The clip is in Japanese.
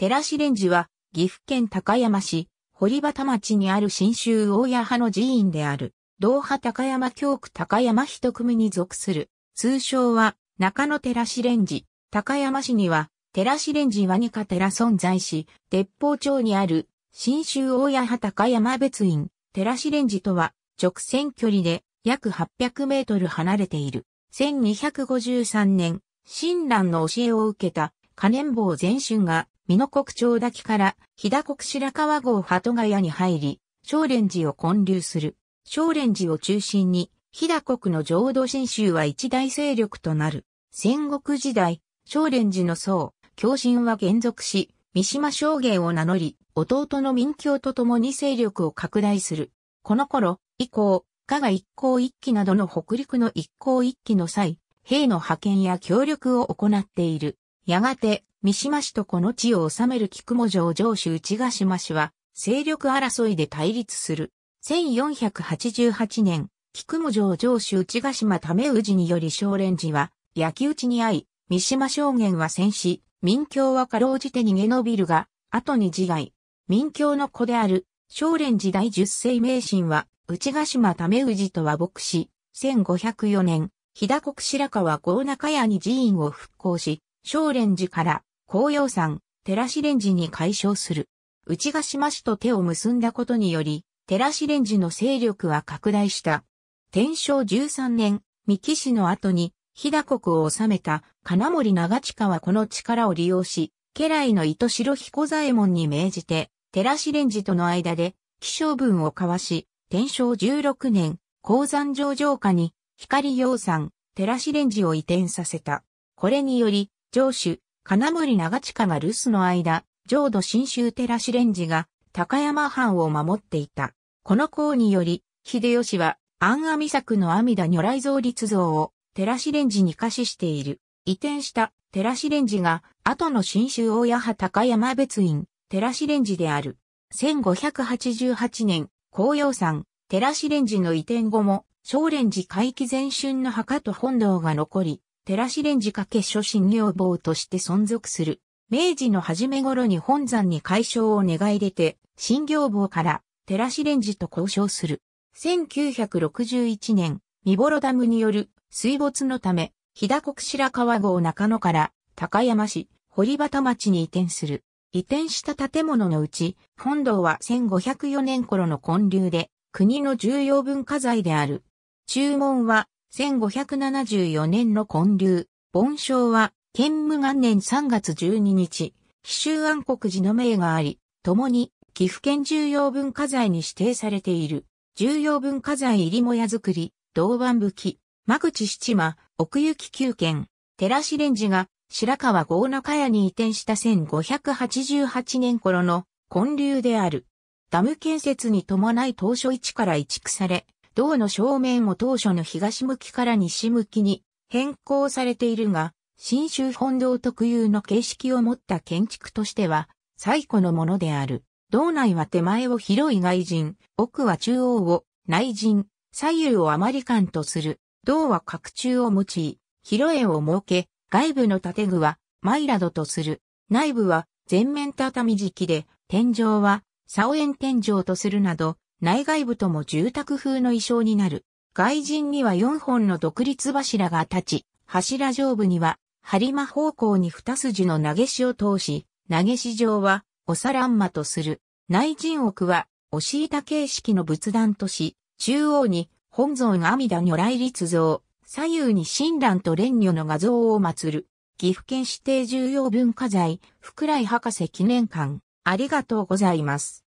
寺師蓮寺は、岐阜県高山市、堀端町にある新州大谷派の寺院である、道派高山教区高山一組に属する、通称は、中野寺師蓮寺。高山市には、寺師蓮寺は2か寺存在し、鉄砲町にある、新州大谷派高山別院、寺師蓮寺とは、直線距離で、約800メートル離れている。1253年、親鸞の教えを受けた、可燃坊全宗が美濃国町滝から日田国白川郷鳩ヶ谷に入り、少蓮寺を建立する。少蓮寺を中心に、日田国の浄土真宗は一大勢力となる。戦国時代、少蓮寺の僧、教神は現属し、三島将芸を名乗り、弟の民教と共に勢力を拡大する。この頃、以降、加賀一向一揆などの北陸の一向一揆の際、兵の派遣や協力を行っている。やがて、三島氏とこの地を治める菊も城城主内ヶ島氏は、勢力争いで対立する。1488年、菊も城城主内ヶ島ため氏により少蓮寺は、焼き討ちに遭い、三島将軍は戦死、民教はかろうじて逃げ延びるが、後に自害。民教の子である、少蓮寺第十世名神は、内ヶ島ため氏とは牧師、1504年、日田国白川郷中屋に寺院を復興し、少蓮寺から高揚山、寺市連寺に解消する。内ヶ島市と手を結んだことにより、寺市連寺の勢力は拡大した。天正13年、三木市の後に、日田国を治めた金森長近はこの力を利用し、家来の糸白彦左衛門に命じて、寺師連寺との間で、気象文を交わし、天正16年、鉱山上城下に、光陽山、寺師連寺を移転させた。これにより、城主、金森長近が留守の間、浄土真宗寺レ連寺が高山藩を守っていた。この功により、秀吉は安阿弥作の阿弥陀如来像立像を寺レ連寺に貸ししている。移転した寺レ連寺が後の新州大谷派高山別院寺レ連寺である。1588年、紅葉山寺レ連寺の移転後も、少ン寺回帰前春の墓と本堂が残り、テラシレンジかけ初房として存続する。明治の初め頃に本山に解消を願い出て、新行房からテラシレンジと交渉する。1961年、三幌ダムによる水没のため、日田国白川郷中野から高山市、堀端町に移転する。移転した建物のうち、本堂は1504年頃の建立で、国の重要文化財である。注文は1574年の建立、盆章は、建武元年3月12日、紀州安国寺の名があり、共に、岐阜県重要文化財に指定されている、重要文化財入りもや作り、銅板武器、間口七間、奥行き九軒、寺師蓮寺が、白川郷中屋に移転した1588年頃の建立である。ダム建設に伴い当初一から移築され、銅の正面も当初の東向きから西向きに変更されているが、新州本堂特有の形式を持った建築としては最古のものである。道内は手前を広い外人、奥は中央を内人、左右をあまり間とする。道は角柱を用い、広縁を設け、外部の建具はマイラドとする。内部は全面畳敷きで、天井は竿縁天井とするなど、内外部とも住宅風の衣装になる。外人には4本の独立柱が立ち、柱上部には、針間方向に二筋の投げしを通し、投げ石上は、おさらんまとする。内陣奥は、押し板形式の仏壇とし、中央に、本尊阿弥陀如来立像、左右に親鸞と蓮如の画像を祀る。岐阜県指定重要文化財、福来博士記念館。ありがとうございます。